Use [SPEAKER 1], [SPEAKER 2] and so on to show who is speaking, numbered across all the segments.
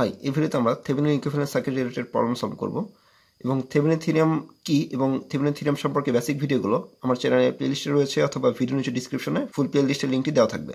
[SPEAKER 1] high এই ভিডিওতে আমরা Thevenin equivalent circuit related problem solve করব এবং থেভেনিন থিরিয়াম কি এবং থেভেনিন থিরিয়াম সম্পর্কে বেসিক ভিডিওগুলো আমার চ্যানেলে প্লেলিস্টে রয়েছে অথবা ভিডিও নিচে ডিসক্রিপশনে ফুল প্লেলিস্টের লিঙ্কটি দেওয়া থাকবে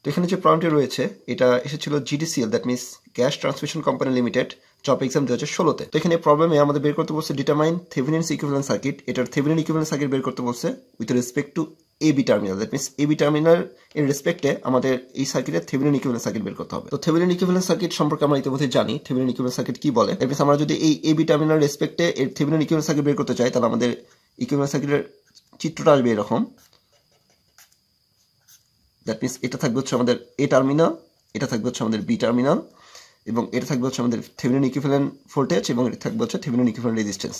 [SPEAKER 1] তো এখানে যে প্রবলেমটি রয়েছে এটা এসেছিল GDCL that means gas transmission company limited job exam দু হাজার ষোলোতে তো এখানে প্রবলেমে আমাদের বের করতে বলছে ডিটামাইন থেভিনিয়ান ইকুইভ্যালেন্ট সার্কিট এটার থেভিনিয়ান ইকুইভ্যালেন্ট সার্কিট বের করতে বলছে with respect to A B terminal that means A B terminal এর রেসপেক্টে আমাদের এই সার্কিটের থেভেনিন ইকুইভ্যালেন্ট সার্কিট বের করতে হবে তো থেভেনিন ইকুইভ্যালেন্ট সার্কিট সম্পর্কে আমরা ইতিমধ্যে জানি থেভেনিন ইকুইভ্যালেন্ট সার্কিট কি বলে দ্যাট মিনস আমরা যদি এই এ বি টার্মিনাল রেসপেক্টে এর থেভেনিন ইকুইভ্যালেন্ট সার্কিট বের করতে চাই তাহলে আমাদের ইকুইভ্যালেন্ট সার্কিটের চিত্রটা আসবে এরকম দ্যাট মিনস এটা থাকবে হচ্ছে আমাদের এ টার্মিনাল এটা থাকবে হচ্ছে আমাদের বি টার্মিনাল এবং এটা থাকবে হচ্ছে আমাদের থেভেনিন ইকুইভ্যালেন্ট ভোল্টেজ এবং এটা থাকবে হচ্ছে থেভেনিন ইকুইভ্যালেন্ট রেজিস্ট্যান্স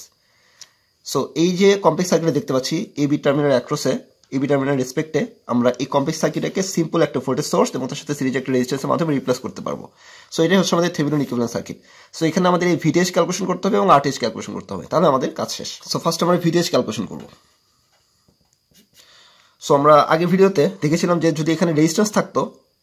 [SPEAKER 1] সো এই যে কমপ্লেক্স সার্কিটে দেখতে পাচ্ছি এ বি টার্মিনাল অ্যাক্রোসে এই ভিটামিনের রেসপেক্টে আমরা এই কমপ্লেক্স সার্কিটটাকে সিম্পল একটা ভোল্টেজ সোর্স এবং তার সাথে সিরিজ একটা রেজিস্টেন্সের মাধ্যমে রিপ্লেস করতে পারবো সো এটাই হচ্ছে আমাদের থেভিনন ইকুইভ্যালেন্ট সার্কিট সো এখানে আমাদের এই ভিটিএস ক্যালকুলেশন করতে হবে এবং আরটিএস ক্যালকুলেশন করতে হবে তাহলে আমাদের কাজ শেষ সো ফার্স্ট আমরা ভিটিএস ক্যালকুলেশন করবো সো আমরা আগে ভিডিওতে দেখেছিলাম যে যদি এখানে রেজিস্ট্যান্স থাকতো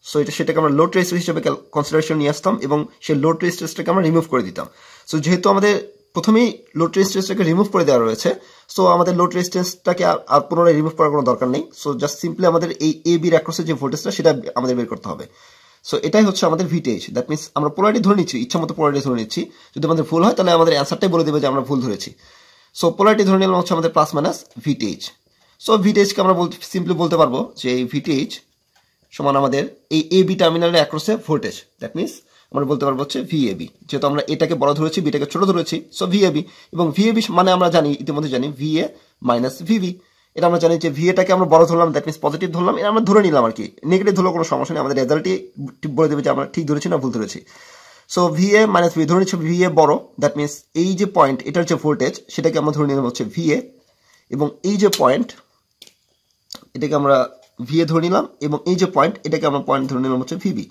[SPEAKER 1] সো এটা সেটাকে আমরা লোড রেজিস্ট্যান্স হিসেবে কনসিডারেশন নিয়ে আসতাম এবং সেই লোড রেজিস্ট্যান্সটাকে আমরা রিমুভ করে দিতাম সো যেহেতু আমাদের প্রথমেই লোড রেজিস্ট্যান্সটাকে রিমুভ করে দেওয়া রয়েছে সো আমাদের লোড রেজিস্ট্যান্সটাকে আর পুনরায় রিমুভ করার কোনো দরকার নেই সো জাস্ট সিম্পলি আমাদের এই এ বির অ্যাক্রসের যে ভোল্টেজটা সেটা আমাদের বের করতে হবে সো এটাই হচ্ছে আমাদের ভিটেজ দ্যাট মিনস আমরা পোলারিটি ধরে নিচ্ছি ইচ্ছা মতো পোলারিটি ধরে নিচ্ছি যদি আমাদের ভুল হয় তাহলে আমাদের অ্যান্সারটাই বলে দেবে যে আমরা ভুল ধরেছি সো পোলারিটি ধরে নিলাম হচ্ছে আমাদের প্লাস মাইনাস ভিটেজ সো ভিটেজকে আমরা বলতে সিম্পলি বলতে পারবো যে এই ভিটেজ সমান আমাদের এই এ বি টার্মিনালের অ্যাক্রসে ভোল্টেজ দ্যাট মিনস আমরা বলতে পারবো হচ্ছে ভিএবি যেহেতু আমরা এটাকে বড় ধরেছি বিটাকে ছোট ধরেছি সো ভিএবি এবং ভিএবি মানে আমরা জানি ইতিমধ্যে জানি ভিএ মাইনাস ভিবি এটা আমরা জানি যে ভিএটাকে আমরা বড় ধরলাম দ্যাট মিনস পজিটিভ ধরলাম এটা আমরা ধরে নিলাম আর কি নেগেটিভ ধরলে কোনো সমস্যা নেই আমাদের রেজাল্টই বলে দেবে যে আমরা ঠিক ধরেছি না ভুল ধরেছি সো ভিএ মাইনাস ভি ধরে নিচ্ছি ভিএ বড় দ্যাট মিনস এই যে পয়েন্ট এটার যে ভোল্টেজ সেটাকে আমরা ধরে নিলাম হচ্ছে ভিএ এবং এই যে পয়েন্ট এটাকে আমরা ভিএ ধরে নিলাম এবং এই যে পয়েন্ট এটাকে আমরা পয়েন্ট ধরে নিলাম হচ্ছে ভিবি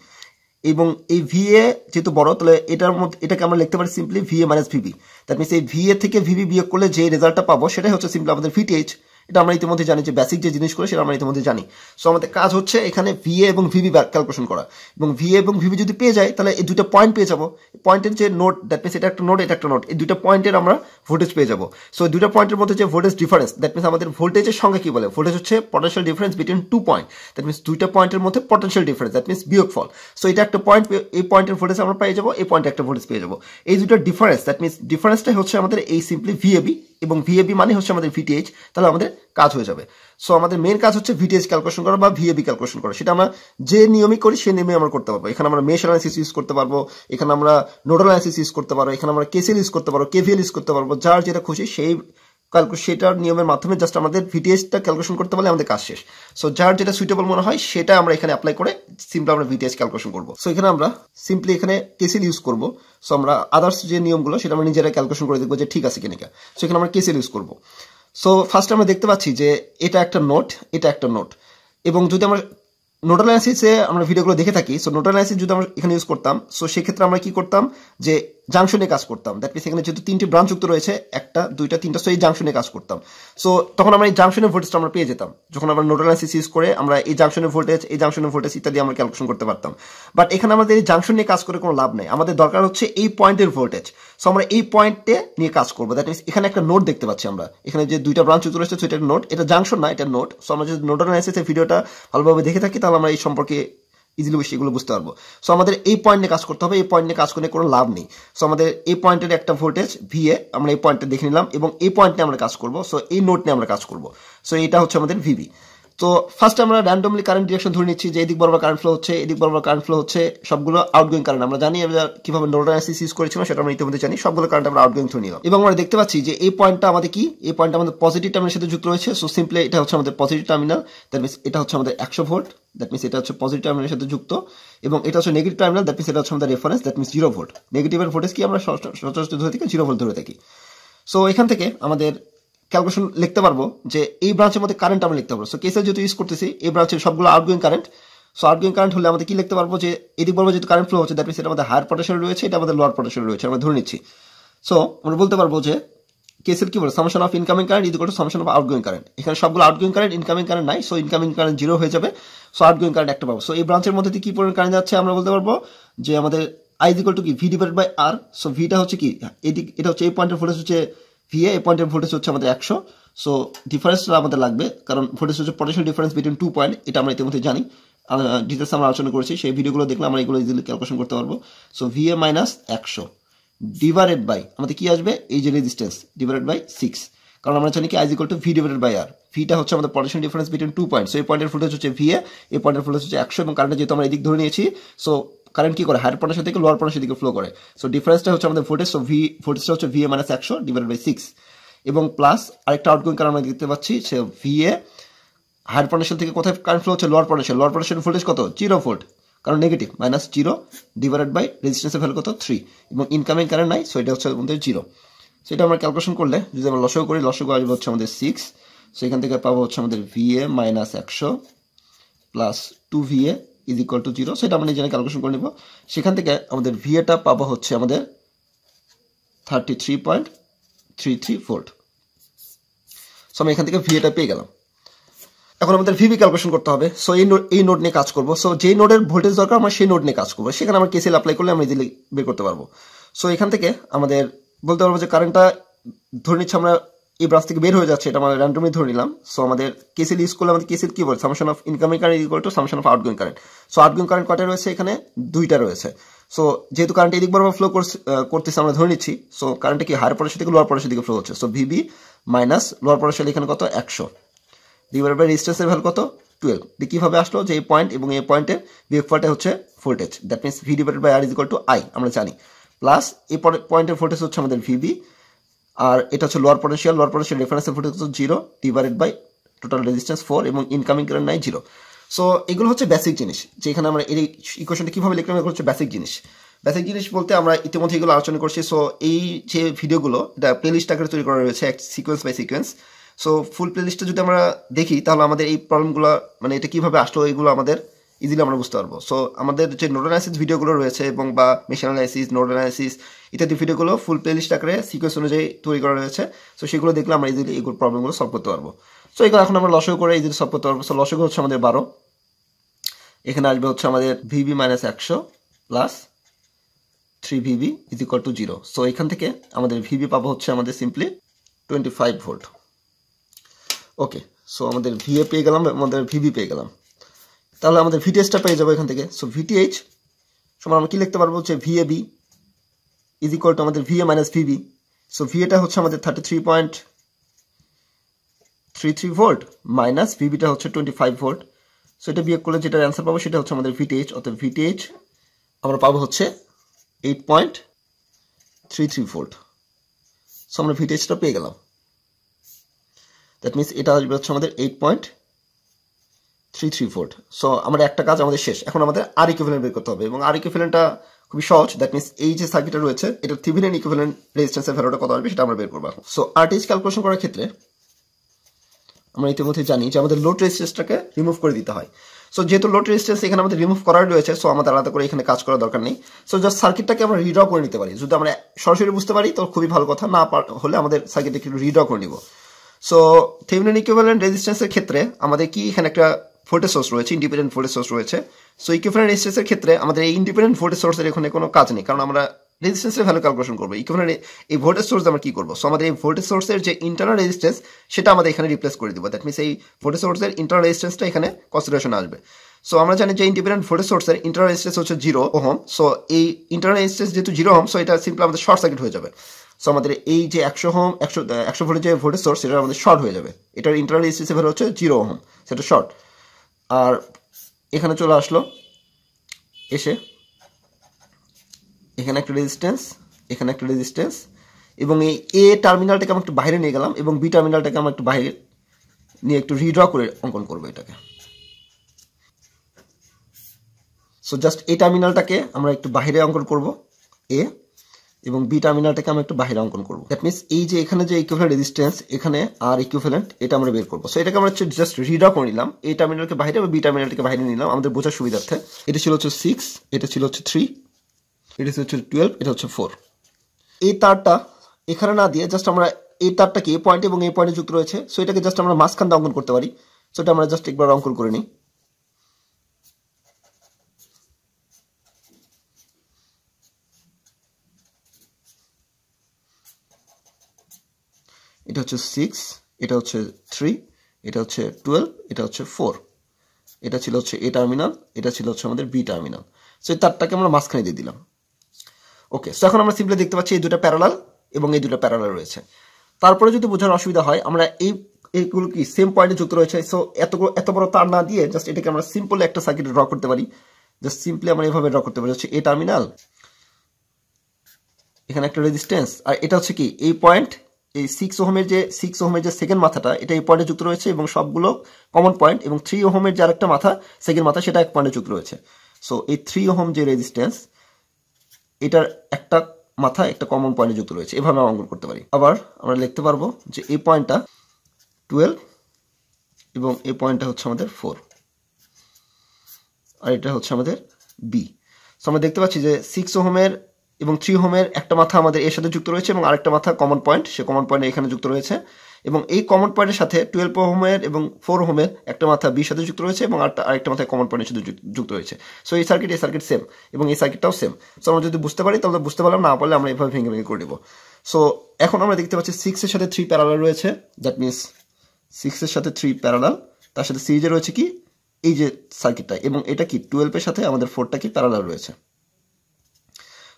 [SPEAKER 1] এবং এই ভি এ যেহেতু বড় তাহলে এটার মধ্যে এটাকে আমরা লিখতে পারি simply V A minus VB that means এই ভি এ থেকে ভিবি বিয়োগ করলে যে রেজাল্টটা পাবো সেটাই হচ্ছে সিম্পলি আমাদের ভিটিএইচ এটা আমরা ইতিমধ্যে জানি যে বেসিক যে জিনিসগুলো সেটা আমরা ইতিমধ্যে জানি সো আমাদের কাজ হচ্ছে এখানে ভিএ এবং ব্যাক ক্যালকুলেশন করা এবং ভিএ এবং ভিভি যদি পেয়ে যায় তাহলে এই দুটো পয়েন্ট পেয়ে যাবো পয়েন্টের যে নোট দ্যাট মিনস এটা একটা নোট এটা একটা নোট এই দুটো পয়েন্টের আমরা ভোল্টেজ পেয়ে যাবো সো দুটো পয়েন্টের মধ্যে যে ভোল্টেজ ডিফারেন্স দ্যাট মিনস আমাদের ভোল্টেজের সঙ্গে কি বলে ভোল্টেজ হচ্ছে potential difference between two point that means দুইটা পয়েন্টের মধ্যে potential difference that means fall so এটা একটা পয়েন্ট এই পয়েন্টের ভোল্টেজ আমরা পেয়ে যাবো এই পয়েন্টে একটা ভোল্টেজ পেয়ে যাবো এই দুটো ডিফারেন্স দ্যাট মিনস ডিফারেন্সটা হচ্ছে আমাদের এই সিম্পলি ভিএবি এবং ভিএবি মানে হচ্ছে আমাদের ভিটিএইচ তাহলে আমাদের কাজ হয়ে যাবে সো আমাদের মেন কাজ হচ্ছে ভিটিএস ক্যালকুলেশন করা বা ভিএবি ক্যালকুলেশন করা সেটা আমরা যে নিয়মই করি সেই নিয়মে আমরা করতে পারবো এখানে আমরা মেশ অ্যানালিসিস ইউজ করতে পারবো এখানে আমরা নোডাল অ্যানালিসিস ইউজ করতে পারবো এখানে আমরা কেসিএল ইউজ করতে পারবো কেভিএল ইউজ করতে পারবো যার যেটা খুশি সেই ক্যালকুলেট সেটার নিয়মের মাধ্যমে জাস্ট আমাদের ভিটিএসটা ক্যালকুলেশন করতে পারলে আমাদের কাজ শেষ সো যার যেটা সুইটেবল মনে হয় সেটা আমরা এখানে অ্যাপ্লাই করে সিম্পলি আমরা ভিটিএস ক্যালকুলেশন করবো সো এখানে আমরা সিম্পলি এখানে কেসিল ইউজ করবো সো আমরা আদার্স যে নিয়মগুলো সেটা আমরা নিজেরা ক্যালকুলেশন করে দেখবো যে ঠিক আছে কিনা সো এখানে আমরা কেসিল ইউজ করবো সো ফার্স্ট আমরা দেখতে পাচ্ছি যে এটা একটা নোট এটা একটা নোট এবং যদি আমরা নোটাল অ্যানালাইসিসে আমরা ভিডিওগুলো দেখে থাকি সো নোটাল অ্যানালাইসিস যদি আমরা এখানে ইউজ করতাম সো সেক্ষেত্রে আমরা কি করতাম যে জাংশনে কাজ করতাম দ্যাট মিনস এখানে যেহেতু তিনটি ব্রাঞ্চ যুক্ত রয়েছে একটা দুইটা তিনটা সো এই জাংশনে কাজ করতাম সো তখন আমরা এই জাংশনের ভোল্টেজটা আমরা পেয়ে যেতাম যখন আমরা নোডাল অ্যানালিসিস ইউজ করে আমরা এই জাংশনের ভোল্টেজ এই জাংশনের ভোল্টেজ ইত্যাদি আমরা ক্যালকুলেশন করতে পারতাম বাট এখানে আমাদের এই জাংশন নিয়ে কাজ করে কোনো লাভ নেই আমাদের দরকার হচ্ছে এই পয়েন্টের ভোল্টেজ সো আমরা এই পয়েন্টে নিয়ে কাজ করবো দ্যাট মিনস এখানে একটা নোট দেখতে পাচ্ছি আমরা এখানে যে দুইটা ব্রাঞ্চ যুক্ত রয়েছে সেটা নোট এটা জাংশন না এটা নোট সো আমরা যদি নোডাল অ্যানালিসিসের ভিডিওটা ভালোভাবে দেখে থাকি তাহলে আমরা এই সম্পর্কে ইজিলি সেগুলো বুঝতে পারবো সো আমাদের এই পয়েন্ট নিয়ে কাজ করতে হবে এই পয়েন্ট নিয়ে কাজ করে কোনো লাভ নেই সো আমাদের এই পয়েন্টের একটা ভোল্টেজ ভিএ আমরা এই পয়েন্টটা দেখে নিলাম এবং এই পয়েন্ট নিয়ে আমরা কাজ করবো সো এই নোট নিয়ে আমরা কাজ করবো সো এটা হচ্ছে আমাদের ভিবি তো ফার্স্ট আমরা র্যান্ডমলি কারেন্ট ডিরেকশন ধরে নিচ্ছি যে এদিক বরাবর কারেন্ট ফ্লো হচ্ছে এদিক বরাবর কারেন্ট ফ্লো হচ্ছে সবগুলো আউটগোয়িং কারেন্ট আমরা জানি আমরা কিভাবে নোডাল অ্যাসিস ইউজ করেছিলাম সেটা আমরা ইতিমধ্যে জানি সবগুলো কারেন্ট আমরা আউটগোয়িং ধরে নিলাম এবং আমরা দেখতে পাচ্ছি যে এই পয়েন্টটা আমাদের কি এই পয়েন্টটা আমাদের পজিটিভ টার্মিনালের সাথে যুক্ত রয়েছে সো সিম্পলি এটা হচ্ছে আমাদের পজিটিভ টার্মিনাল দ্যাট মিনস এটা হচ্ছে আমাদের একশো ভোল্ট দ্যাট মিনস এটা হচ্ছে পজিটিভ টার্মিনালের সাথে যুক্ত এবং এটা হচ্ছে নেগেটিভ টার্মিনাল দ্যাট মিনস এটা হচ্ছে আমাদের reference that means zero volt নেগেটিভের ভোল্টেজ কি আমরা সচরাচর ধরে থাকি জিরো ভোল্ট ধরে থাকি সো এখান থেকে আমাদের ক্যালকুলেশন লিখতে পারবো যে এই ব্রাঞ্চের মধ্যে কারেন্ট আমরা লিখতে পারবো সো কেসে যেহেতু ইউজ করতেছি এই ব্রাঞ্চের সবগুলো outgoing current so outgoing current হলে আমাদের কি লিখতে পারবো যে এদিক বলবো যেহেতু কারেন্ট ফ্লো হচ্ছে দ্যাট মিনস এটা আমাদের হায়ার পটেশনে রয়েছে এটা আমাদের লোয়ার পটেশনে রয়েছে আমরা ধরে নিচ্ছি সো আমরা বলতে পারবো যে কেসের কি বলে summation of incoming current is to summation of outgoing current এখানে সবগুলো আউটগোয়িং কারেন্ট ইনকামিং কারেন্ট নাই সো ইনকামিং কারেন্ট জিরো হয়ে যাবে সো আউটগোয়িং কারেন্ট একটা পাবো সো এই ব্রাঞ্চের মধ্যে কি পরিমাণ কারেন্ট যাচ্ছে আমরা বলতে পারবো যে আমাদের আই ইজ টু কি V divide by R so ভিটা হচ্ছে কি এদিক এটা হচ্ছে এই পয়েন্টের ফোর্স হচ্ছে ভিএ এই পয়েন্টের ভোল্টেজ হচ্ছে আমাদের একশো সো ডিফারেন্সটা আমাদের লাগবে কারণ ভোল্টেজ হচ্ছে potential difference between two point এটা আমরা ইতিমধ্যে জানি ডিটেলস আমরা আলোচনা করেছি সেই ভিডিওগুলো দেখলে আমরা এগুলো ইজিলি ক্যালকুলেশন করতে পারবো সো ভিএ মাইনাস একশো ডিভাইডেড বাই আমাদের কি আসবে এই যে রেজিস্ট্যান্স ডিভাইডেড বাই সিক্স কারণ আমরা জানি কি I is equal to V divided by R ভিটা হচ্ছে আমাদের potential difference between two point so এই পয়েন্টের ফুটেজ হচ্ছে ভিএ এই পয়েন্টের ফুটেজ হচ্ছে একশো এবং কারেন্টটা যেহেতু আমরা এদিক ধরে নিয়েছি সো কারেন্ট কি করে হায়ার পটেন্সিয়াল থেকে লোয়ার পটেন্সিয়াল দিকে ফ্লো করে সো ডিফারেন্সটা হচ্ছে আমাদের ভোল্টেজ সো ভি ভোল্টেজটা হচ্ছে ভিএ মাইনাস একশো ডিভাইড বাই সিক্স এবং প্লাস আরেকটা আউটগোয়িং কারণ আমরা দেখতে পাচ্ছি সে ভিএ হায়ার পটেন্সিয়াল থেকে কোথায় কারেন্ট ফ্লো হচ্ছে lower potential lower potential voltage কত জিরো ভোল্ট কারণ negative minus zero divided by রেজিস্ট্যান্সের ভ্যালু কত থ্রি এবং ইনকামিং কারেন্ট নাই সো এটা হচ্ছে আমাদের জিরো সেটা আমরা ক্যালকুলেশন করলে যদি আমরা লসও করি লসও আসবে হচ্ছে আমাদের সিক্স সো এখান থেকে পাবো হচ্ছে আমাদের ভিএ মাইনাস একশো plus two VA is equal to zero সেটা আমরা নিজেরা ক্যালকুলেশন করে নিব সেখান থেকে আমাদের ভিএটা পাবো হচ্ছে আমাদের thirty three point three three four so আমি এখান থেকে ভিএটা পেয়ে গেলাম এখন আমাদের ভিভি ক্যালকুলেশন করতে হবে সো এই নোড এই নোড নিয়ে কাজ করবো সো যেই নোডের ভোল্টেজ দরকার আমরা সেই নোড নিয়ে কাজ করবো সেখানে আমরা কেসিএল অ্যাপ্লাই করলে আমরা ইজিলি বের করতে পারবো সো এখান থেকে আমাদের বলতে পারবো যে কারেন্টটা ধরে নিচ্ছে আমরা এই ব্রাঞ্চ থেকে বের হয়ে যাচ্ছে এটা আমরা র্যান্ডমলি ধরে নিলাম সো আমাদের কেসিল ইউজ করলে আমাদের কেসিল কি বলে summation of incoming current equal to summation of outgoing current so outgoing current কটা রয়েছে এখানে দুইটা রয়েছে সো যেহেতু কারেন্ট এদিক বরাবর ফ্লো করতেছে আমরা ধরে নিচ্ছি সো কারেন্টটা কি হায়ার পরেশার থেকে লোয়ার পরেশার দিকে ফ্লো হচ্ছে সো ভিবি মাইনাস লোয়ার পরেশার এখানে কত একশো বাই রেজিস্ট্যান্সের ভ্যালু কত টুয়েলভ দিয়ে কীভাবে আসলো যে এই পয়েন্ট এবং এই পয়েন্টের বিএফটা হচ্ছে voltage that means V divide by R is equal to I আমরা জানি প্লাস এই পয়েন্টের ভোল্টেজ হচ্ছে আমাদের ভিবি আর এটা হচ্ছে লোয়ার পটেন্সিয়াল লোয়ার পটেন্সিয়াল রেফারেন্সের ভোল্টেজ হচ্ছে zero divided by total resistance four এবং ইনকামিং কারেন্ট নাই জিরো সো এগুলো হচ্ছে বেসিক জিনিস যেখানে আমরা এই ইকুয়েশনটা কীভাবে লিখলাম এগুলো হচ্ছে বেসিক জিনিস বেসিক জিনিস বলতে আমরা ইতিমধ্যে এগুলো আলোচনা করছি সো এই যে ভিডিওগুলো এটা প্লেলিস্ট আকারে তৈরি করা রয়েছে এক sequence by sequence so full প্লেলিস্টটা যদি আমরা দেখি তাহলে আমাদের এই প্রবলেমগুলো মানে এটা কীভাবে আসলো এগুলো আমাদের ইজিলি আমরা বুঝতে পারবো সো আমাদের যে নোট অ্যানালাইসিস ভিডিওগুলো রয়েছে এবং বা মেশিন অ্যানালাইসিস নোট অ্যানালাইসিস ইত্যাদি ভিডিওগুলো ফুল প্লেলিস্ট আকারে সিকোয়েন্স অনুযায়ী তৈরি করা রয়েছে সো সেগুলো দেখলে আমরা ইজিলি এগুলো প্রবলেমগুলো সলভ করতে পারবো সো এগুলো এখন আমরা লসও করে ইজিলি সলভ করতে পারবো সো লসও হচ্ছে আমাদের বারো এখানে আসবে হচ্ছে আমাদের ভিবি মাইনাস একশো plus three VB is equal to zero so এখান থেকে আমাদের ভিবি পাবো হচ্ছে আমাদের simply twenty five volt okay so আমাদের ভিএ পেয়ে গেলাম আমাদের ভিবি পেয়ে গেলাম তাহলে আমাদের ভিটিএইচটা পেয়ে যাবো এখান থেকে সো ভিটিএইচ সময় আমরা কী লিখতে পারবো হচ্ছে VA B is equal to আমাদের ভিএ মাইনাস ভিবি সো ভিএটা হচ্ছে আমাদের thirty three point three three volt minus ভিবিটা হচ্ছে টোয়েন্টি ফাইভ ভোল্ট সো এটা বিয়োগ করলে যেটা অ্যান্সার পাবো সেটা হচ্ছে আমাদের ভিটিএইচ অর্থাৎ ভিটিএইচ আমরা পাবো হচ্ছে eight point three three volt so আমরা ভিটিএইচটা পেয়ে গেলাম দ্যাট মিনস এটা আসবে হচ্ছে আমাদের এইট পয়েন্ট থ্রি থ্রি ফোর্ট সো আমাদের একটা কাজ আমাদের শেষ এখন আমাদের আর ইকুভেলেন্ট বের করতে হবে এবং আর ইকুইভ্যালেন্টটা খুবই সহজ দ্যাট মিনস এই যে সার্কিটটা রয়েছে এটা থিভিনেন ইকুইভ্যালেন্ট রেজিস্ট্যান্সের ভ্যালুটা কত আসবে সেটা আমরা বের করবো সো আর্টিস ক্যালকুলেশন করার ক্ষেত্রে আমরা ইতিমধ্যে জানি যে আমাদের লোড রেজিস্ট্যান্সটাকে রিমুভ করে দিতে হয় সো যেহেতু লোড রেজিস্ট্যান্স এখানে আমাদের রিমুভ করার রয়েছে সো আমাদের আলাদা করে এখানে কাজ করার দরকার নেই সো জাস্ট সার্কিটটাকে আমরা রিড্র করে নিতে পারি যদি আমরা সরাসরি বুঝতে পারি তো খুবই ভালো কথা না হলে আমাদের সার্কিটটাকে রিড্র করে নিব সো থেভিনেন ইকুইভ্যালেন্ট রেজিস্ট্যান্সের ক্ষেত্রে আমাদের কি এখানে একটা ভোল্টেজ সোর্স রয়েছে ইন্ডিপেন্ডেন্ট ভোল্টেজ সোর্স রয়েছে সো ইকুইভ্যালেন্ট রেজিস্ট্যান্সের ক্ষেত্রে আমাদের এই ইন্ডিপেন্ডেন্ট ভোল্টেজ সোর্সের এখানে কোনো কাজ নেই কারণ আমরা রেজিস্ট্যান্সের ভ্যালু ক্যালকুলেশন করবো ইকুইভ্যালেন্ট এই ভোল্টেজ সোর্স আমরা কী করবো সো আমাদের এই ভোল্টেজ সোর্সের যে ইন্টারনাল রেজিস্ট্যান্স সেটা আমাদের এখানে রিপ্লেস করে দেবো দ্যাট মিনস এই ভোল্টেজ সোর্সের ইন্টারনাল রেজিস্ট্যান্সটা এখানে কনসিডারেশন আসবে সো আমরা জানি যে ইন্ডিপেন্ডেন্ট ভোল্টেজ সোর্সের ইন্টারনাল রেজিস্ট্যান্স হচ্ছে জিরো ওহম সো এই ইন্টারনাল রেজিস্ট্যান্স যেহেতু জিরো হোম সো এটা সিম্পল আমাদের শর্ট সার্কিট হয়ে যাবে সো আমাদের এই যে একশো হোম একশো একশো ভোল্টেজ যে ভোল্টেজ সোর্স সেটা আমাদের শর্ট হয়ে যাবে এটার ইন্টারনাল রেজিস্ট্যান্সের ভ্যালু হচ্ছে জিরো ওহম সেটা শর্ট আর এখানে চলে আসলো এসে এখানে একটা রেজিস্ট্যান্স এখানে একটা রেজিস্ট্যান্স এবং এই এ টার্মিনালটাকে আমি একটু বাইরে নিয়ে গেলাম এবং বি টার্মিনালটাকে আমি একটু বাইরে নিয়ে একটু রিড্র করে অঙ্কন করবো এটাকে সো জাস্ট এই টার্মিনালটাকে আমরা একটু বাইরে অঙ্কন করব এ এবং বি টার্মিনালটাকে আমরা একটু বাহিরে অঙ্কন করবো দ্যাট মিনস এই যে এখানে যে ইকুইভ্যালেন্ট রেজিস্ট্যান্স এখানে আর ইকুইভ্যালেন্ট এটা আমরা বের করবো সো এটাকে আমরা হচ্ছে জাস্ট রিড আপ নিলাম এই টার্মিনালকে বাইরে বা বি টার্মিনালটাকে বাইরে নিলাম আমাদের বোঝার সুবিধার্থে এটা ছিল হচ্ছে সিক্স এটা ছিল হচ্ছে থ্রি এটা হচ্ছে টুয়েলভ এটা হচ্ছে ফোর এই তারটা এখানে না দিয়ে জাস্ট আমরা এই তারটাকে এ পয়েন্ট এবং এই পয়েন্টে যুক্ত রয়েছে সো এটাকে জাস্ট আমরা মাঝখান দিয়ে অঙ্কন করতে পারি সো এটা আমরা জাস্ট একবার অঙ্কন করে নিই এটা হচ্ছে সিক্স এটা হচ্ছে থ্রি এটা হচ্ছে টুয়েলভ এটা হচ্ছে ফোর এটা ছিল হচ্ছে এ টার্মিনাল এটা ছিল হচ্ছে আমাদের বি টার্মিনাল সো এই তারটাকে আমরা মাঝখানে দিয়ে দিলাম ওকে সো এখন আমরা সিম্পলি দেখতে পাচ্ছি এই দুটো প্যারালাল এবং এই দুটো প্যারালাল রয়েছে তারপরে যদি বোঝার অসুবিধা হয় আমরা এই এইগুলো কি সেম পয়েন্টে যুক্ত রয়েছে সো এতগুলো এত বড় তার না দিয়ে জাস্ট এটাকে আমরা সিম্পল একটা সার্কিট ড্র করতে পারি জাস্ট সিম্পলি আমরা এভাবে ড্র করতে পারি হচ্ছে এ টার্মিনাল এখানে একটা রেজিস্ট্যান্স আর এটা হচ্ছে কি এই পয়েন্ট এই সিক্স ওহমের যে সিক্স ওহমের যে সেকেন্ড মাথাটা এটা এই পয়েন্টে যুক্ত রয়েছে এবং সবগুলো কমন পয়েন্ট এবং থ্রি ওহমের যে আরেকটা মাথা সেকেন্ড মাথা সেটা এক পয়েন্টে যুক্ত রয়েছে সো এই থ্রি ওহম যে রেজিস্ট্যান্স এটার একটা মাথা একটা কমন পয়েন্টে যুক্ত রয়েছে এভাবে আমরা অঙ্কন করতে পারি আবার আমরা লিখতে পারবো যে এই পয়েন্টটা টুয়েলভ এবং এই পয়েন্টটা হচ্ছে আমাদের ফোর আর এটা হচ্ছে আমাদের বি সো আমরা দেখতে পাচ্ছি যে সিক্স ওহমের এবং থ্রি হোমের একটা মাথা আমাদের এর সাথে যুক্ত রয়েছে এবং আরেকটা মাথা কমন পয়েন্ট সে কমন পয়েন্ট এখানে যুক্ত রয়েছে এবং এই কমন পয়েন্টের সাথে টুয়েলভ হোমের এবং ফোর হোমের একটা মাথা বির সাথে যুক্ত রয়েছে এবং আরেকটা মাথায় কমন পয়েন্টের সাথে যুক্ত রয়েছে সো এই সার্কিট এই সার্কিট সেম এবং এই সার্কিটটাও সেম সো আমরা যদি বুঝতে পারি তাহলে বুঝতে পারলাম না পারলে আমরা এভাবে ভেঙে ভেঙে করে নেবো সো এখন আমরা দেখতে পাচ্ছি সিক্সের সাথে থ্রি প্যারালাল রয়েছে দ্যাট মিনস সিক্সের সাথে থ্রি প্যারালাল তার সাথে সিরিজে রয়েছে কি এই যে সার্কিটটা এবং এটা কি টুয়েলভের সাথে আমাদের ফোরটা কি প্যারালাল রয়েছে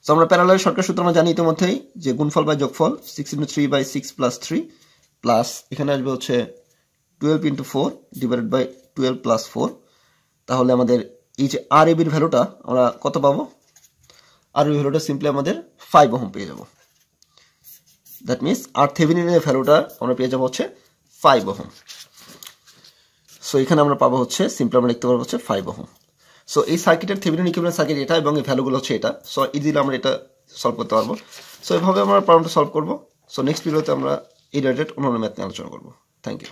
[SPEAKER 1] সো আমরা প্যারালাল শর্টকাট সূত্র আমরা জানি ইতিমধ্যেই যে গুণফল বা যোগফল six into three by six plus three plus এখানে আসবে হচ্ছে twelve into four divided by twelve plus four তাহলে আমাদের এই যে আর এবির ভ্যালুটা আমরা কত পাবো আর ওই ভ্যালুটা সিম্পলি আমাদের ফাইভ ওহম পেয়ে যাব দ্যাট মিনস আর থেভিনিনের ভ্যালুটা আমরা পেয়ে যাবো হচ্ছে ফাইভ ওহম সো এখানে আমরা পাবো হচ্ছে সিম্পলি আমরা লিখতে পারবো হচ্ছে ফাইভ ওহম সো এই সার্কিটের থেভিনিন ইকুইভ্যালেন্ট সার্কিট এটা এবং এই ভ্যালুগুলো হচ্ছে এটা সো ইজিলি আমরা এটা সলভ করতে পারবো সো এভাবে আমরা প্রবলেমটা সলভ করবো সো নেক্সট ভিডিওতে আমরা এই রিলেটেড অন্যান্য ম্যাথ নিয়ে আলোচনা করবো থ্যাংক ইউ